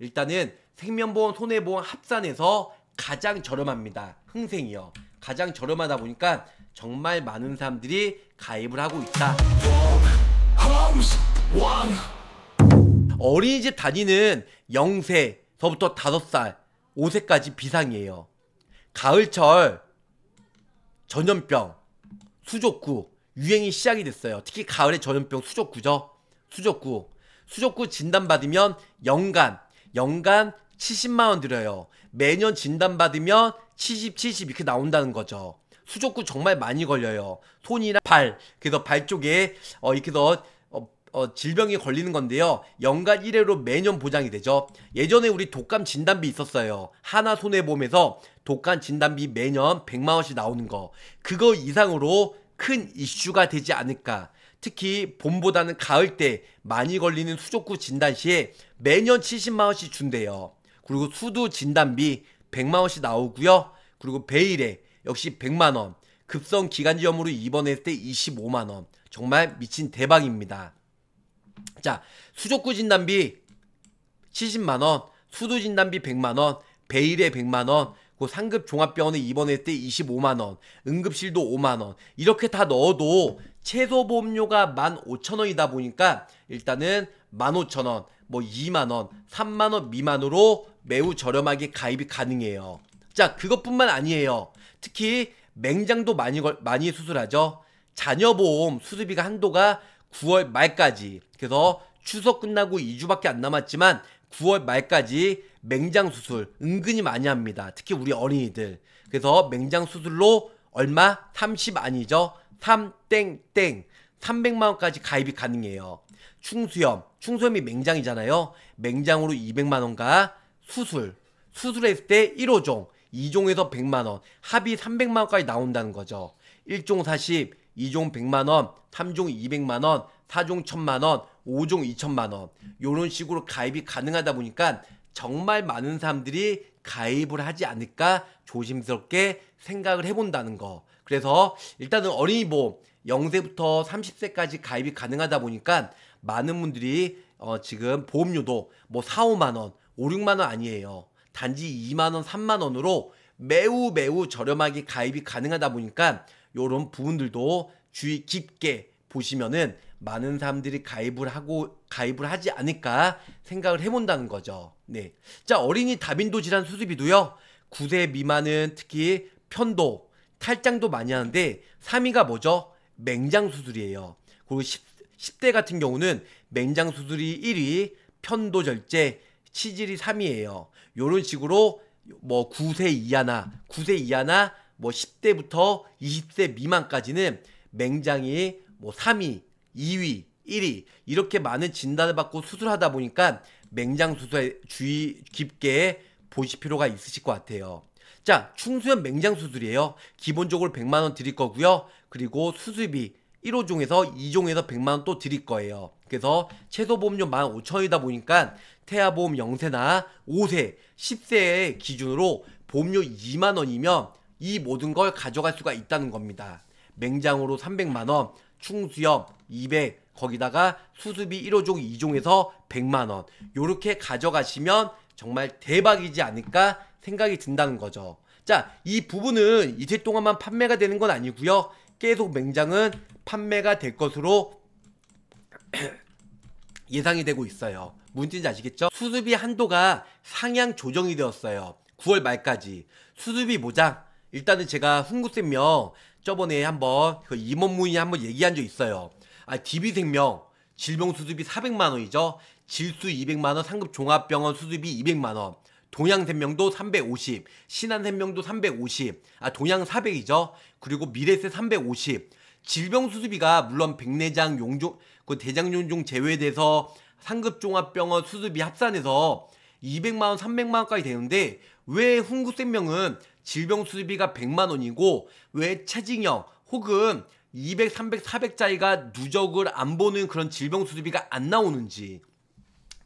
일단은 생명보험, 손해보험 합산해서 가장 저렴합니다. 흥생이요. 가장 저렴하다 보니까 정말 많은 사람들이 가입을 하고 있다. 어린이집 다니는 0세서부터 5살, 5세까지 비상이에요. 가을철 전염병, 수족구 유행이 시작이 됐어요. 특히 가을에 전염병 수족구죠. 수족구. 수족구 진단받으면 연간 연간 70만원 드려요. 매년 진단받으면 70, 70 이렇게 나온다는 거죠. 수족구 정말 많이 걸려요. 손이나 발, 그래서 발 쪽에 어, 이렇게 더 어, 어, 질병이 걸리는 건데요. 연간 1회로 매년 보장이 되죠. 예전에 우리 독감 진단비 있었어요. 하나 손해보험에서 독감 진단비 매년 100만원씩 나오는 거. 그거 이상으로 큰 이슈가 되지 않을까. 특히 봄보다는 가을 때 많이 걸리는 수족구 진단 시에 매년 70만 원씩 준대요. 그리고 수두 진단비 100만 원씩 나오고요. 그리고 베일에 역시 100만 원. 급성 기관지염으로 입원했을 때 25만 원. 정말 미친 대박입니다. 자, 수족구 진단비 70만 원, 수두 진단비 100만 원, 베일에 100만 원, 그 상급 종합병원에 입원했을 때 25만 원, 응급실도 5만 원. 이렇게 다 넣어도 최소 보험료가 15,000원이다 보니까 일단은 15,000원, 뭐 2만원, 3만원 미만으로 매우 저렴하게 가입이 가능해요. 자, 그것뿐만 아니에요. 특히 맹장도 많이, 걸, 많이 수술하죠. 자녀보험 수술비가 한도가 9월 말까지. 그래서 추석 끝나고 2주밖에 안 남았지만 9월 말까지 맹장 수술 은근히 많이 합니다. 특히 우리 어린이들. 그래서 맹장 수술로 얼마? 30 아니죠? 3땡땡 300만 원까지 가입이 가능해요. 충수염, 충수염이 맹장이잖아요. 맹장으로 200만 원과 수술, 수술했을 때 1호종, 2종에서 100만 원, 합이 300만 원까지 나온다는 거죠. 1종 40, 2종 100만 원, 3종 200만 원, 4종 1000만 원, 5종 2 0 0 0만 원. 요런 식으로 가입이 가능하다 보니까 정말 많은 사람들이 가입을 하지 않을까 조심스럽게 생각을 해본다는 거. 그래서 일단은 어린이 보험 0세부터 30세까지 가입이 가능하다 보니까 많은 분들이 어, 지금 보험료도 뭐 4, 5만 원, 5, 6만 원 아니에요. 단지 2만 원, 3만 원으로 매우 매우 저렴하게 가입이 가능하다 보니까 요런 부분들도 주의 깊게 보시면은 많은 사람들이 가입을 하고 가입을 하지 않을까 생각을 해본다는 거죠. 네. 자, 어린이 다빈도 질환 수술비도요. 9세 미만은 특히 편도, 탈장도 많이 하는데 3위가 뭐죠? 맹장 수술이에요. 그리고 10, 대 같은 경우는 맹장 수술이 1위, 편도 절제, 치질이 3위예요. 요런 식으로 뭐 9세 이하나 9세 이하나 뭐 10대부터 20세 미만까지는 맹장이 뭐 3위, 2위, 1위 이렇게 많은 진단을 받고 수술하다 보니까 맹장 수술에 주의 깊게 보실 필요가 있으실 것 같아요. 자, 충수형 맹장 수술이에요. 기본적으로 100만원 드릴 거고요. 그리고 수술비 1호종에서 2종에서 100만원 또 드릴 거예요. 그래서 최소 보험료 15,000원이다 보니까 태아보험 0세나 5세, 10세의 기준으로 보험료 2만원이면 이 모든 걸 가져갈 수가 있다는 겁니다. 맹장으로 300만원, 충수염 200, 거기다가 수수비 1호종 2종에서 100만원 요렇게 가져가시면 정말 대박이지 않을까 생각이 든다는 거죠. 자, 이 부분은 이틀 동안만 판매가 되는 건 아니고요. 계속 맹장은 판매가 될 것으로 예상이 되고 있어요. 문 뭔지 아시겠죠? 수수비 한도가 상향 조정이 되었어요. 9월 말까지. 수수비 모장. 일단은 제가 흥구생명 저번에 한번 그임원무의이 한번 얘기한 적 있어요. 아, DB생명 질병 수수비 400만 원이죠. 질수 200만 원, 상급 종합병원 수수비 200만 원. 동양생명도 350, 신한생명도 350, 아 동양 400이죠. 그리고 미래세 350. 질병수수비가 물론 백내장 용종 그 대장용종 제외돼서 상급종합병원 수수비 합산해서 200만원, 300만원까지 되는데 왜 훈구생명은 질병수수비가 100만원이고 왜차진형 혹은 200, 300, 400짜리가 누적을 안 보는 그런 질병수수비가 안 나오는지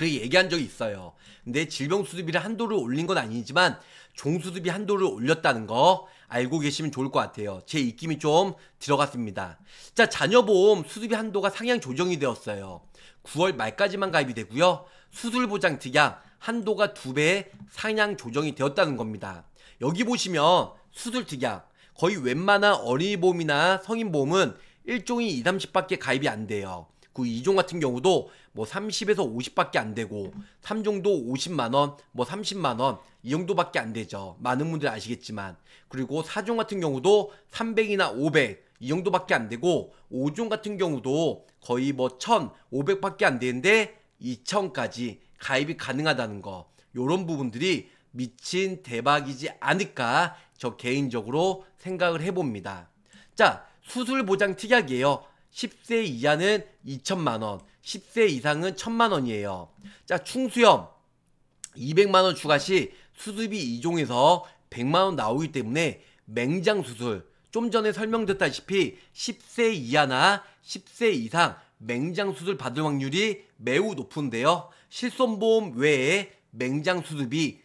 그렇게 얘기한 적이 있어요. 근데 질병 수습비를 한도를 올린 건 아니지만 종수습비 한도를 올렸다는 거 알고 계시면 좋을 것 같아요. 제 입김이 좀 들어갔습니다. 자, 잔여보험 수습비 한도가 상향 조정이 되었어요. 9월 말까지만 가입이 되고요. 수술보장 특약 한도가 2배 상향 조정이 되었다는 겁니다. 여기 보시면 수술 특약 거의 웬만한 어린이보험이나 성인보험은 1종이 2, 30밖에 가입이 안 돼요. 그 2종 같은 경우도 뭐 30에서 50밖에 안 되고 3종도 50만 원, 뭐 30만 원 이 정도밖에 안 되죠. 많은 분들 아시겠지만 그리고 4종 같은 경우도 300이나 500 이 정도밖에 안 되고 5종 같은 경우도 거의 뭐 1,500밖에 안 되는데 2,000까지 가입이 가능하다는 거 요런 부분들이 미친 대박이지 않을까 저 개인적으로 생각을 해봅니다. 자 수술보장 특약이에요. 10세 이하는 2천만원 10세 이상은 천만 원이에요. 자, 충수염 200만 원 추가 시 수술비 2종에서 100만 원 나오기 때문에 맹장 수술 좀 전에 설명드렸다시피 10세 이하나 10세 이상 맹장 수술 받을 확률이 매우 높은데요. 실손보험 외에 맹장 수술비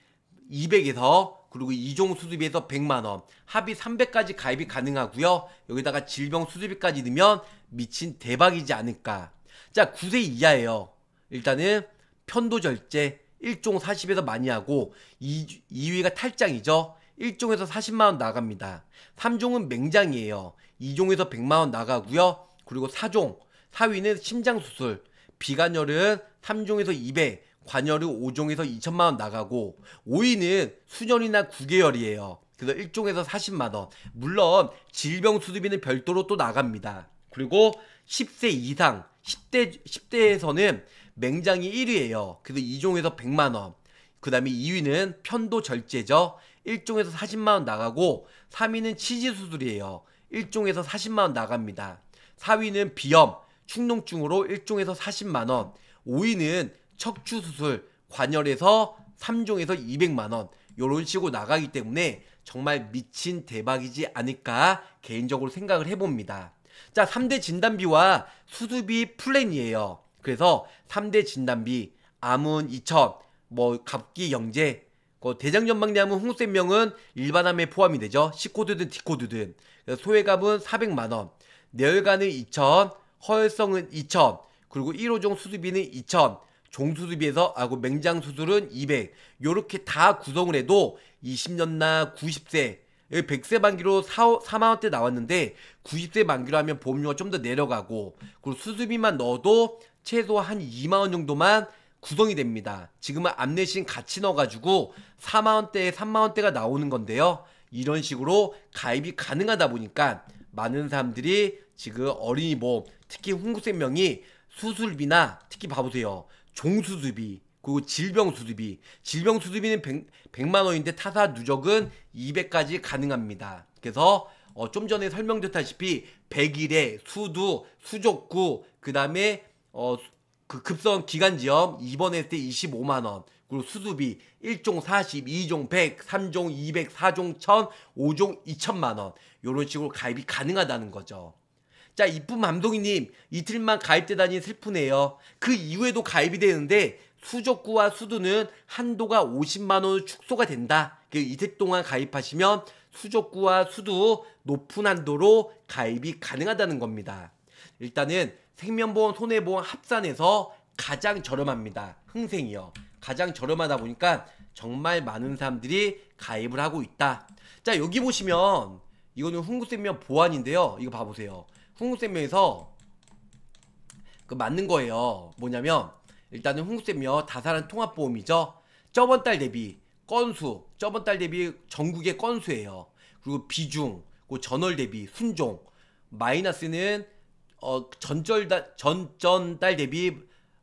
200에서 그리고 2종 수술비에서 100만 원, 합이 300까지 가입이 가능하고요. 여기다가 질병 수술비까지 넣으면 미친 대박이지 않을까. 자, 9세 이하예요. 일단은 편도 절제 1종 40에서 많이 하고 2, 2위가 탈장이죠. 1종에서 40만원 나갑니다. 3종은 맹장이에요. 2종에서 100만원 나가고요. 그리고 4종, 4위는 심장수술, 비관열은 3종에서 2배 관열은 5종에서 2천만원 나가고 5위는 수년이나 9개월이에요. 그래서 1종에서 40만원. 물론 질병 수술비는 별도로 또 나갑니다. 그리고 10세 이상, 10대 10대에서는 맹장이 1위예요. 그래서 2종에서 100만 원. 그다음에 2위는 편도 절제죠. 1종에서 40만 원 나가고 3위는 치질 수술이에요. 1종에서 40만 원 나갑니다. 4위는 비염, 축농증으로 1종에서 40만 원. 5위는 척추 수술, 관열에서 3종에서 200만 원. 요런 식으로 나가기 때문에 정말 미친 대박이지 않을까 개인적으로 생각을 해봅니다. 자, 3대 진단비와 수수비 플랜이에요. 그래서 3대 진단비, 암은 2천, 뭐 갑기 영재, 그 뭐 대장전망내암은 홍쌤명은 일반암에 포함이 되죠. 시코드든디코드든 소외감은 400만원, 내혈관은 2천, 허혈성은 2천, 그리고 1호종 수수비는 2천, 종수수비에서 아고 맹장 수술은 200 요렇게 다 구성을 해도 20년나 90세 여기 100세 만기로 4, 만원대 나왔는데 90세 만기로 하면 보험료가 좀 더 내려가고 그리고 수수비만 넣어도 최소 한 2만원 정도만 구성이 됩니다. 지금은 암내신 같이 넣어가지고 4만원대에 3만원대가 나오는 건데요. 이런 식으로 가입이 가능하다 보니까 많은 사람들이 지금 어린이 보험 특히 홍구생명이 수술비나 특히 봐보세요. 종수술비 그리고 질병 수두비 질병 수두비는 100, 만 원인데 타사 누적은 200까지 가능합니다. 그래서 어, 좀 전에 설명드렸다시피 100일에 수두, 수족구, 그다음에 어, 그 급성 기관지염 입원했을 때 25만 원. 그리고 수두비 1종 40, 2종 100, 3종 200, 4종 1000, 5종 2천만 원. 요런 식으로 가입이 가능하다는 거죠. 자, 이쁜 감독이님 이틀만 가입되다니 슬프네요. 그 이후에도 가입이 되는데 수족구와 수두는 한도가 50만원 축소가 된다. 그 이틀 동안 가입하시면 수족구와 수두 높은 한도로 가입이 가능하다는 겁니다. 일단은 생명보험, 손해보험 합산해서 가장 저렴합니다. 흥생이요. 가장 저렴하다 보니까 정말 많은 사람들이 가입을 하고 있다. 자, 여기 보시면 이거는 흥국생명 보안인데요. 이거 봐보세요. 흥국생명에서 그 맞는 거예요. 뭐냐면 일단은 홍수대며 다산은 통합보험이죠. 저번 달 대비 건수, 저번 달 대비 전국의 건수예요. 그리고 비중, 그 전월 대비 순종, 마이너스는 어, 전절다, 전, 전달 대비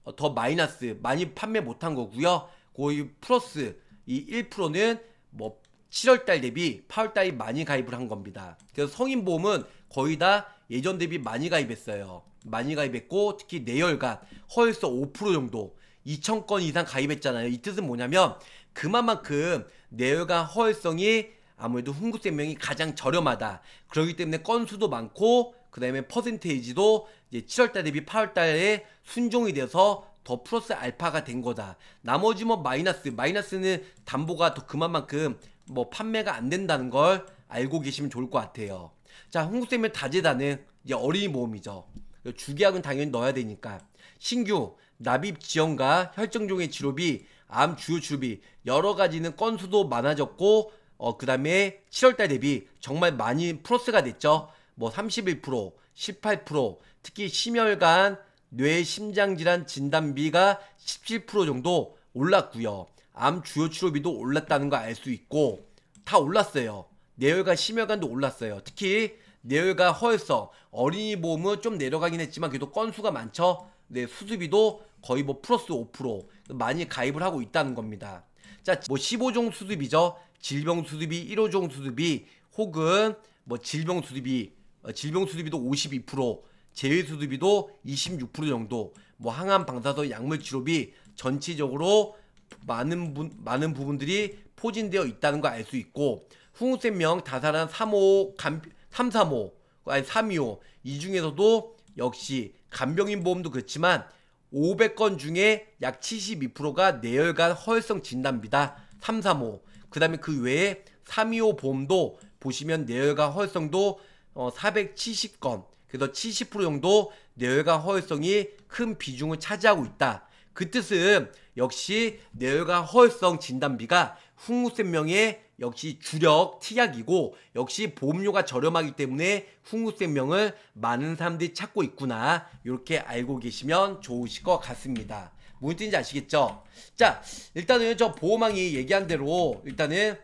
어, 더 마이너스 많이 판매 못한 거고요. 거의 플러스 이 1%는 뭐 7월달 대비 8월달이 많이 가입을 한 겁니다. 그래서 성인보험은 거의 다 예전 대비 많이 가입했어요. 많이 가입했고 특히 내열간 허위서5% 정도 2천건 이상 가입했잖아요. 이 뜻은 뭐냐면 그만큼 내열간 허위성이 아무래도 흥국생명이 가장 저렴하다. 그러기 때문에 건수도 많고 그 다음에 퍼센테이지도 이제 7월달 대비 8월달에 순종이 돼서 더 플러스 알파가 된 거다. 나머지 뭐 마이너스, 마이너스는 담보가 더 그만큼 뭐 판매가 안 된다는 걸 알고 계시면 좋을 것 같아요. 자, 홍국쌤의다재다는 이제 어린이 모험이죠주기약은 당연히 넣어야 되니까 신규 납입 지연과 혈정종의 치료비, 암 주요 치료비 여러 가지는 건수도 많아졌고 어 그다음에 7월달 대비 정말 많이 플러스가 됐죠. 뭐 31%, 18% 특히 심혈관 뇌 심장 질환 진단비가 17% 정도 올랐고요. 암 주요 치료비도 올랐다는 거 알 수 있고 다 올랐어요. 내열과 심혈관도 올랐어요. 특히 내열과 허혈성 어린이 보험은 좀 내려가긴 했지만 그래도 건수가 많죠. 네, 수수비도 거의 뭐 플러스 5% 많이 가입을 하고 있다는 겁니다. 자, 뭐 15종 수수비죠. 질병 수수비 1호종 수수비 혹은 뭐 질병 수수비 어, 질병 수수비도 52% 제외 수수비도 26% 정도 뭐 항암 방사선 약물 치료비 전체적으로 많은 분, 많은 부분들이 포진되어 있다는 걸 알 수 있고 후후생명 다산한 3호 간 335, 아니 325 이 중에서도 역시 간병인 보험도 그렇지만 500건 중에 약 72%가 뇌혈관 허혈성 진단비다. 335. 그다음에 그 외에 325 보험도 보시면 뇌혈관 허혈성도 어, 470건. 그래서 70% 정도 뇌혈관 허혈성이 큰 비중을 차지하고 있다. 그 뜻은 역시 뇌외관 허혈성 진단비가 흑무생명의 역시 주력 특약이고 역시 보험료가 저렴하기 때문에 흑무생명을 많은 사람들이 찾고 있구나 이렇게 알고 계시면 좋으실 것 같습니다. 무슨 뜻인지 아시겠죠? 자 일단은 저 보호망이 얘기한 대로 일단은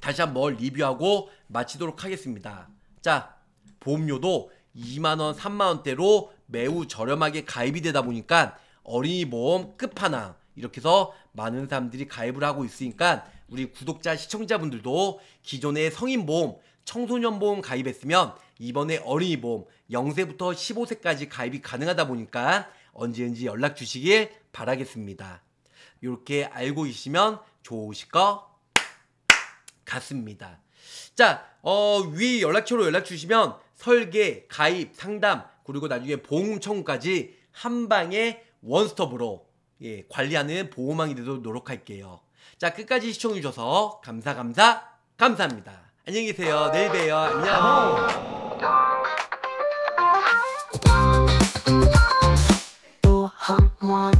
다시 한번 리뷰하고 마치도록 하겠습니다. 자 보험료도 2만원, 3만원대로 매우 저렴하게 가입이 되다 보니까 어린이 보험 끝판왕 이렇게 해서 많은 사람들이 가입을 하고 있으니까 우리 구독자 시청자분들도 기존의 성인 보험 청소년 보험 가입했으면 이번에 어린이 보험 0세부터 15세까지 가입이 가능하다 보니까 언제든지 연락 주시길 바라겠습니다. 이렇게 알고 있으면 좋으실 것 같습니다. 자, 어, 위 연락처로 연락 주시면 설계, 가입, 상담, 그리고 나중에 보험 청구까지 한 방에 원스톱으로 예, 관리하는 보호망이 되도록 노력할게요. 자, 끝까지 시청해주셔서 감사, 감사, 감사합니다. 안녕히 계세요. 내일 봬요. 안녕.